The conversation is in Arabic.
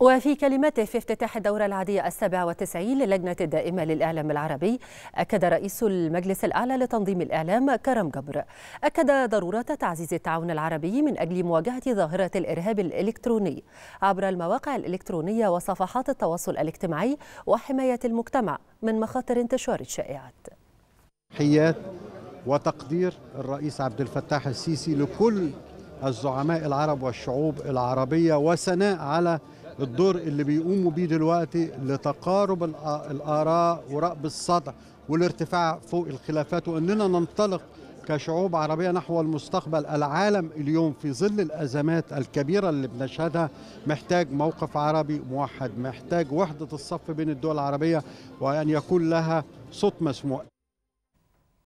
وفي كلمته في افتتاح الدورة العادية السابعة والتسعين للجنة الدائمة للإعلام العربي أكد رئيس المجلس الأعلى لتنظيم الإعلام كرم جبر أكد ضرورة تعزيز التعاون العربي من أجل مواجهة ظاهرة الإرهاب الإلكتروني عبر المواقع الإلكترونية وصفحات التواصل الاجتماعي وحماية المجتمع من مخاطر انتشار الشائعات حيات وتقدير الرئيس عبد الفتاح السيسي لكل الزعماء العرب والشعوب العربية وثناء على الدور اللي بيقوموا بيه دلوقتي لتقارب الآراء ورأب الصدع والارتفاع فوق الخلافات وأننا ننطلق كشعوب عربية نحو المستقبل العالم اليوم في ظل الأزمات الكبيرة اللي بنشهدها محتاج موقف عربي موحد محتاج وحدة الصف بين الدول العربية وأن يكون لها صوت مسموع